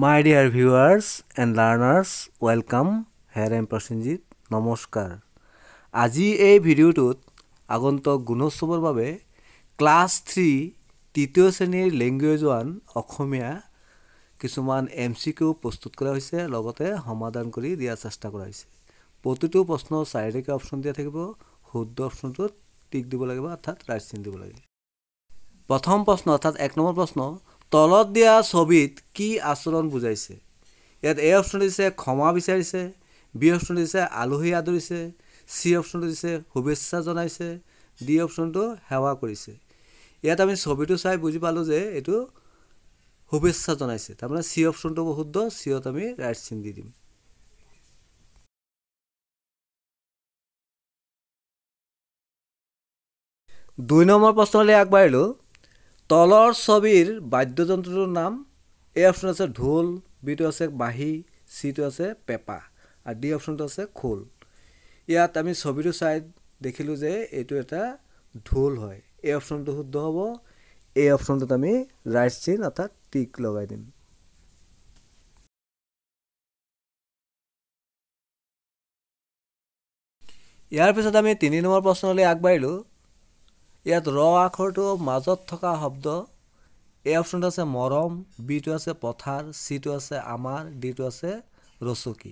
My dear viewers and learners welcome here am Prasenjit নমস্কাৰ আজি এই ভিডিঅ'টোত আগন্তুক গুণোৎসৱৰ বাবে ক্লাছ থ্ৰী তৃতীয় শ্ৰেণীৰ লেংগুৱেজ ওৱান অসমীয়া কিছুমান এম চি কিউ প্ৰস্তুত কৰা হৈছে লগতে সমাধান কৰি দিয়াৰ চেষ্টা কৰা হৈছে প্ৰতিটো প্ৰশ্ন চাৰিটাকে অপশ্যন দিয়া থাকিব শুদ্ধ অপশ্যনটোত টিক দিব লাগিব অৰ্থাৎ ৰাইট চিন দিব লাগিব প্ৰথম প্ৰশ্ন অৰ্থাৎ এক নম্বৰ প্ৰশ্ন তলত দিয়া ছবিত কি আচৰণ বুজাইছে ইয়াত এ অপশ্যনটো দিছে ক্ষমা বিচাৰিছে বি অপশ্যনটো দিছে আলহী আদৰিছে চি অপশ্যনটো দিছে শুভেচ্ছা জনাইছে ডি অপশ্যনটো সেৱা কৰিছে ইয়াত আমি ছবিটো চাই বুজি পালোঁ যে এইটো শুভেচ্ছা জনাইছে তাৰমানে চি অপশ্যনটো শুদ্ধ চিত আমি ৰাইট চিন দি দিম দুই নম্বৰ প্ৰশ্নলৈ আগবাঢ়িলোঁ তলৰ ছবিৰ বাদ্যযন্ত্ৰটোৰ নাম এ অপশ্যন আছে ঢোল বিটো আছে বাঁহী চিটো আছে পেঁপা আৰু ডি অপশ্যনটো আছে খোল ইয়াত আমি ছবিটো চাই দেখিলোঁ যে এইটো এটা ঢোল হয় এ অপশ্যনটো শুদ্ধ হ'ব এই অপশ্যনটোত আমি ৰাইট চিন অৰ্থাৎ টিক লগাই দিম ইয়াৰ পিছত আমি তিনি নম্বৰ প্ৰশ্নলৈ আগবাঢ়িলোঁ ইয়াত ৰ আখৰটো মাজত থকা শব্দ এ অপশ্যনটো আছে মৰম বিটো আছে পথাৰ চিটো আছে আমাৰ ডিটো আছে ৰচকী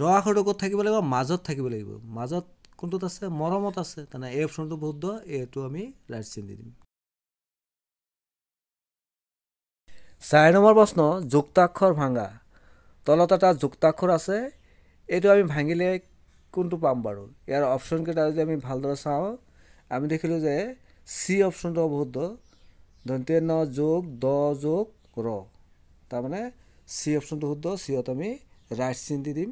ৰ আখৰটো ক'ত থাকিব লাগিব মাজত থাকিব লাগিব মাজত কোনটোত আছে মৰমত আছে তেনে এই অপশ্যনটো শুদ্ধ এইটো আমি ৰাইট চিন দি দিম চাৰি নম্বৰ প্ৰশ্ন যুক্তাক্ষৰ ভাঙা তলত এটা যুক্তাক্ষৰ আছে এইটো আমি ভাঙিলে কোনটো পাম বাৰু ইয়াৰ অপশ্যনকেইটা যদি আমি ভালদৰে চাওঁ আমি দেখিলোঁ যে চি অপশ্যনটো অবুদ্ধ দন্তে ন যোগ দ যোগ ৰ তাৰমানে চি অপশ্যনটো শুদ্ধ চিঅত আমি ৰাইট চিন দি দিম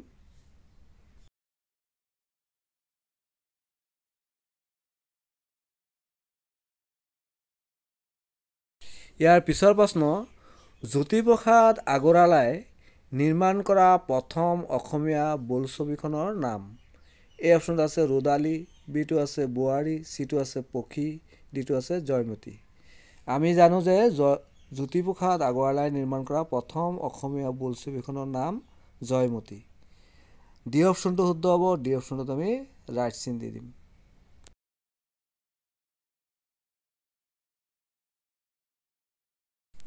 ইয়াৰ পিছৰ প্ৰশ্ন জ্যোতিপ্ৰসাদ আগৰৱালাই নিৰ্মাণ কৰা প্ৰথম অসমীয়া বোলছবিখনৰ নাম এই অপশ্যনটো আছে ৰ'দালি বিটো আছে বোৱাৰী চিটো আছে পক্ষী ডিটো আছে জয়মতী আমি জানো যে জ্যোতিপ্ৰসাদ আগৰৱালাই নিৰ্মাণ কৰা প্ৰথম অসমীয়া বোলছবিখনৰ নাম জয়মতী ডি অপশ্যনটো শুদ্ধ হ'ব ডি অপশ্যনটোত আমি ৰাইট চিন দি দিম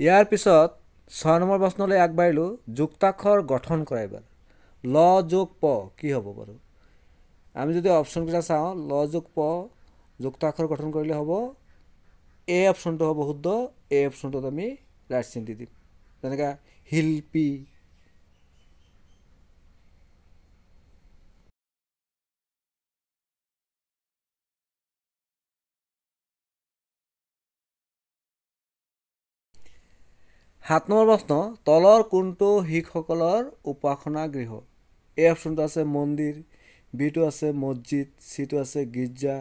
ইয়াৰ পিছত ছয় নম্বৰ প্ৰশ্নলৈ আগবাঢ়িলোঁ যুক্তাক্ষৰ গঠন কৰা এইবাৰ ল যোগ প কি হ'ব বাৰু আমি যদি অপশ্যনকেইটা চাওঁ ল যোগ প যুক্তাক্ষৰ গঠন কৰিলে হ'ব এ অপশ্যনটো হ'ব শুদ্ধ এ অপশ্যনটোত আমি ৰাইট চিন দি দিম যেনেকৈ শিল্পী সাত নম্বৰ প্ৰশ্ন তলৰ কোনটো শিখসকলৰ উপাসনা গৃহ এই অপশ্যনটো আছে মন্দিৰ বিটো আছে মছজিদ চিটো আছে গীৰ্জা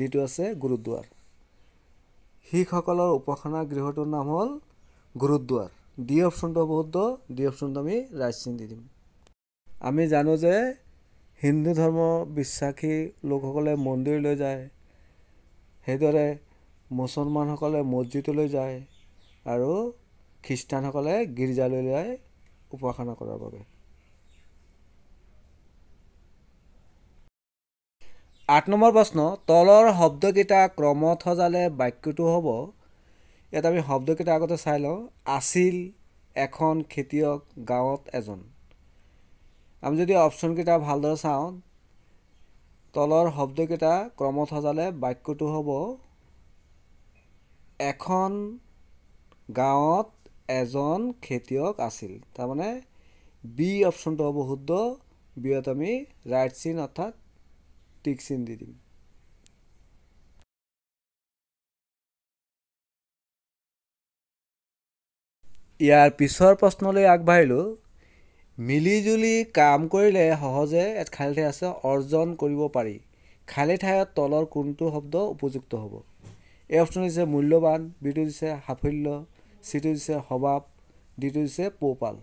ডিটো আছে গুৰুদ্বাৰ শিখসকলৰ উপাসনা গৃহটোৰ নাম হ'ল গুৰুদ্বাৰ ডি অপশ্যনটো বহুত ডি অপশ্যনটো আমি ৰাজচিং দি দিম আমি জানো যে হিন্দু ধৰ্ম বিশ্বাসী লোকসকলে মন্দিৰলৈ যায় সেইদৰে মুছলমানসকলে মছজিদলৈ যায় আৰু খ্ৰীষ্টানসকলে গীৰ্জালৈ যায় উপাসনা কৰাৰ বাবে আঠ নম্বৰ প্ৰশ্ন তলৰ শব্দকেইটা ক্ৰমত সজালে বাক্যটো হ'ব ইয়াত আমি শব্দকেইটা আগতে চাই লওঁ আছিল এখন খেতিয়ক গাঁৱত এজন আমি যদি অপশ্যনকেইটা ভালদৰে চাওঁ তলৰ শব্দকেইটা ক্ৰমত সজালে বাক্যটো হ'ব এখন গাঁৱত এজন খেতিয়ক আছিল তাৰমানে বি অপশ্যনটো হ'ব শুদ্ধ বিয়ত আমি ৰাইট চিন অৰ্থাৎ diksin dedim. ইয়াৰ পিছৰ প্ৰশ্নলৈ আগবাঢ়িলোঁ মিলিজুলি কাম কৰিলে সহজে এক খালী ঠাই আছে অৰ্জন কৰিব পাৰি খালী ঠাইত তলৰ কোনটো শব্দ উপযুক্ত হ'ব এই অপশ্যন দিছে মূল্যৱান বিটো দিছে সাফল্য চিটো দিছে সবাব ডিটো দিছে পৌপাল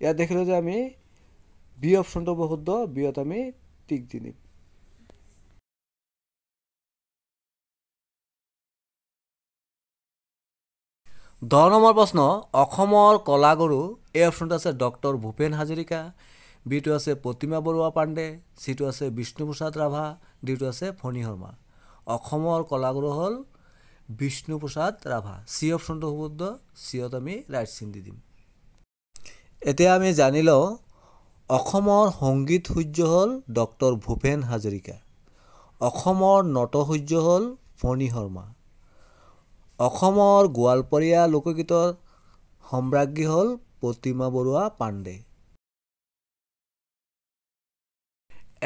ইয়াত দেখিলোঁ যে আমি বি অপশ্যনটো বহুত দ বিত আমি টিক দি নিম দহ নম্বৰ প্ৰশ্ন অসমৰ কলাগুৰু এই অপশ্যনটো আছে ডক্টৰ ভূপেন হাজৰিকা বিটো আছে প্ৰতিমা বৰুৱা পাণ্ডে চিটো আছে বিষ্ণুপ্ৰসাদ ৰাভা ডিটো আছে ফণী শৰ্মা অসমৰ কলাগুৰু হ'ল বিষ্ণুপ্ৰসাদ ৰাভা চি অপশ্যনটো শুদ্ধ চিত আমি ৰাইট চিন দি দিম এতিয়া আমি জানি লওঁ অসমৰ সংগীত সূৰ্য হ'ল ডক্টৰ ভূপেন হাজৰিকা অসমৰ নট সূৰ্য হ'ল ফণী শৰ্মা অসমৰ গোৱালপৰীয়া লোকগীতৰ সম্ৰাজ্ঞী হ'ল প্ৰতিমা বৰুৱা পাণ্ডে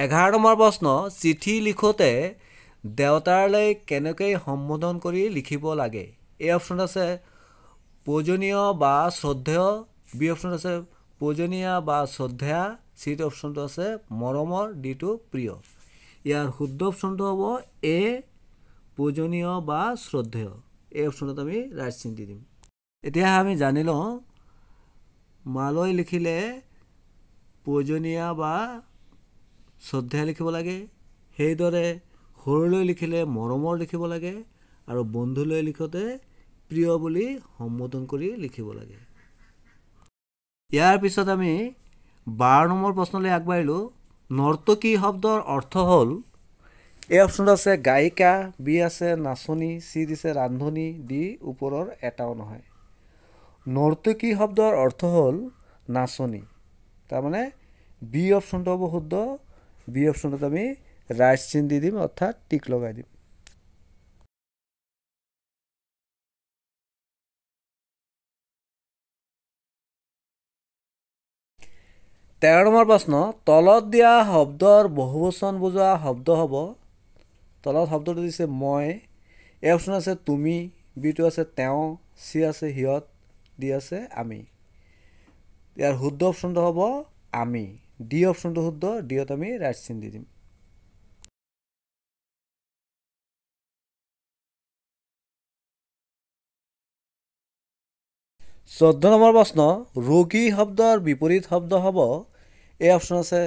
এঘাৰ নম্বৰ প্ৰশ্ন চিঠি লিখোঁতে দেউতাৰলৈ কেনেকৈ সম্বোধন কৰি লিখিব লাগে এই অপশ্যনত আছে পূজনীয় বা শ্ৰদ্ধেয় বি অপশ্যনত আছে পূজনীয়া বা শ্ৰদ্ধা চিটি অপশ্যনটো আছে মৰমৰ ডিটো প্ৰিয় ইয়াৰ শুদ্ধ অপশ্যনটো হ'ব এ পূজনীয় বা শ্ৰদ্ধেয় এই অপশ্যনত আমি ৰাইট চিন দি দিম এতিয়া আমি জানি লওঁ মালৈ লিখিলে প্ৰয়োজনীয়া বা শ্ৰদ্ধা লিখিব লাগে সেইদৰে সৰুলৈ লিখিলে মৰমৰ লিখিব লাগে আৰু বন্ধুলৈ লিখোঁতে প্ৰিয় বুলি সম্বোধন কৰি লিখিব লাগে ইয়াৰ পিছত আমি বাৰ নম্বৰ প্ৰশ্নলৈ আগবাঢ়িলোঁ নৰ্তকী শব্দৰ অৰ্থ হ'ল এই অপশ্যনটো আছে গায়িকা বি আছে নাচনী চি দিছে ৰান্ধনি ডি ওপৰৰ এটাও নহয় নৰ্তকী শব্দৰ অৰ্থ হ'ল নাচনী তাৰমানে বি অপশ্যনটো হ'ব শুদ্ধ বি অপশ্যনটোত আমি ৰাইট চিন দি দিম অৰ্থাৎ টিক লগাই দিম তেৰ নম্বৰ প্ৰশ্ন তলত দিয়া শব্দৰ বহুবচন বুজোৱা শব্দ হ'ব তলত শব্দটো দিছে মই এ অপশ্যন আছে তুমি বিটো আছে তেওঁ চি আছে সিহঁত ডি আছে আমি ইয়াৰ শুদ্ধ অপশ্যনটো হ'ব আমি ডি অপশ্যনটো শুদ্ধ ডিঅত আমি ৰাইট চিন দি দিম চৈধ্য নম্বৰ প্ৰশ্ন ৰোগী শব্দৰ বিপৰীত শব্দ হ'ব এ অপশ্যন আছে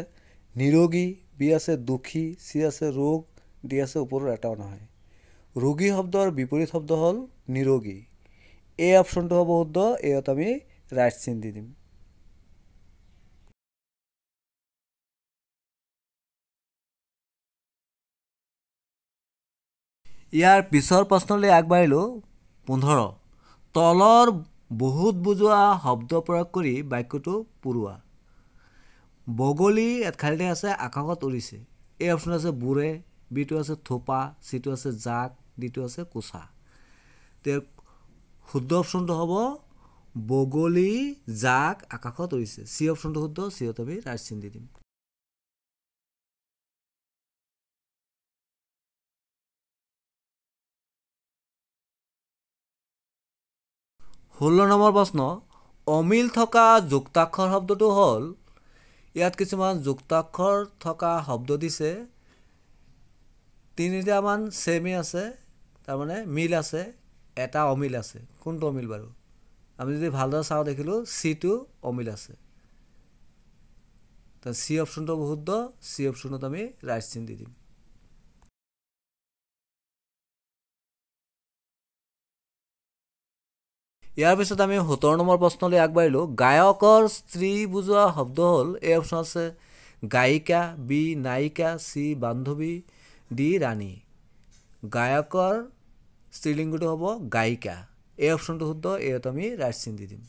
নিৰোগী বি আছে দুখী চি আছে ৰোগ দি আছে ওপৰৰ এটাও নহয় ৰোগী শব্দৰ বিপৰীত শব্দ হ'ল নিৰোগী এই অপশ্যনটো হ'ব শুদ্ধ এইত আমি ৰাইট চিন দি দিম ইয়াৰ পিছৰ প্ৰশ্নলৈ আগবাঢ়িলোঁ পোন্ধৰ তলৰ বহুত বুজোৱা শব্দ প্ৰয়োগ কৰি বাক্যটো পুৰোৱা বগলী এঠাইতে আছে আকাশত উৰিছে এই অপশ্যন আছে বুৰে বি আছে থোপা সি আছে জাক ডি আছে কোচা তো শুদ্ধ অপশ্যনটো হ'ব বগলী জাক আকাশত উৰিছে চি অপশ্যনটো শুদ্ধ চিঅত আমি ৰাইট চিন দি দিম ষোল্ল নম্বৰ প্ৰশ্ন অমিল থকা যুক্তাক্ষৰ শব্দটো হ'ল ইয়াত কিছুমান যুক্তাক্ষৰ থকা শব্দ দিছে তিনিটামান চেমি আছে তাৰমানে মিল আছে এটা অমিল আছে কোনটো অমিল বাৰু আমি যদি ভালদৰে চাওঁ দেখিলোঁ চিটো অমিল আছে চি অপশ্যনটো বহুত দ চি অপশ্যনত আমি ৰাইচিন দি দিম ইয়াৰ পিছত আমি সোতৰ নম্বৰ প্ৰশ্নলৈ আগবাঢ়িলোঁ গায়কৰ স্ত্ৰী বুজোৱা শব্দ হ'ল এই অপশ্যন আছে গায়িকা বি নায়িকা চি বান্ধৱী ডি ৰাণী গায়কৰ স্ত্ৰীলিংগটো হ'ব গায়িকা এই অপশ্যনটো শুদ্ধ এইটো আমি ৰাজচিন দি দিম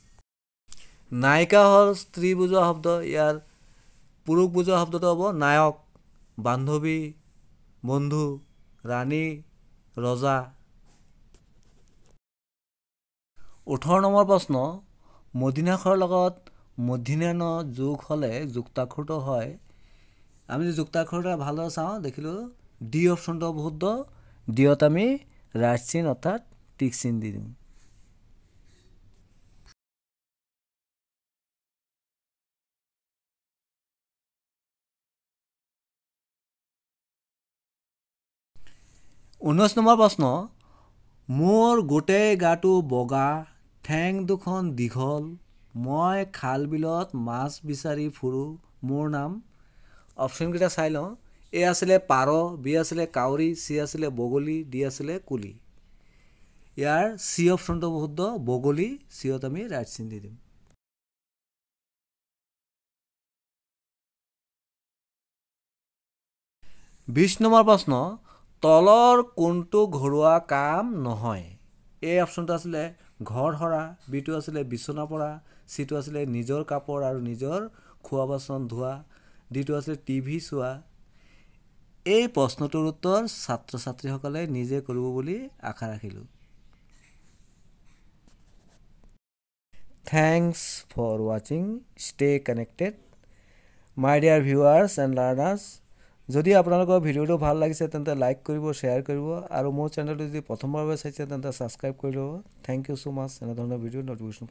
নায়িকা হ'ল স্ত্ৰী বুজোৱা শব্দ ইয়াৰ পুৰুষ বুজোৱা শব্দটো হ'ব নায়ক বান্ধৱী বন্ধু ৰাণী ৰজা ওঠৰ নম্বৰ প্ৰশ্ন মদিনাখৰ লগত মধিনান যোগ হ'লে যুক্তাক্ষৰটো হয় আমি যদি যুক্তাক্ষৰটো ভালদৰে চাওঁ দেখিলোঁ ডি অপশ্যনটো অশুদ্ধ ডিঅত আমি ৰাইট চিন অৰ্থাৎ টিক চিন দি দিওঁ ঊনৈছ নম্বৰ প্ৰশ্ন মোৰ গোটেই গাটো বগা ঠেং দুখন দীঘল মই খাল বিলত মাছ বিচাৰি ফুৰোঁ মোৰ নাম অপশ্যনকেইটা চাই লওঁ এ আছিলে পাৰ বি আছিলে কাউৰী চি আছিলে বগলী ডি আছিলে কুলি ইয়াৰ চি অফ চন্দ্ৰ বুদ্ধ বগলী চিঅত আমি ৰাইট চিন দি দিম বিছ নম্বৰ প্ৰশ্ন তলৰ কোনটো ঘৰুৱা কাম নহয় এ অপশ্যনটো আছিলে ঘৰ সৰা বিটো আছিলে বিচনা পৰা চিটো আছিলে নিজৰ কাপোৰ আৰু নিজৰ খোৱা বাচন ধোৱা ডিটো আছিলে টিভি চোৱা এই প্ৰশ্নটোৰ উত্তৰ ছাত্ৰ ছাত্ৰীসকলে নিজে কৰিব বুলি আশা ৰাখিলোঁ থেংকছ ফৰ ৱাচিং stay connected my dear viewers and learners যদি আপোনালোকৰ ভিডিঅ'টো ভাল লাগিছে তেন্তে লাইক কৰিব শ্বেয়াৰ কৰিব আৰু মোৰ চেনেলটো যদি প্ৰথমবাৰ চাইছে তেন্তে ছাবস্ক্ৰাইব কৰি ল'ব থেংক ইউ ছ' মাছ এনেধৰণৰ ভিডিঅ' নটিফিকেশ্যন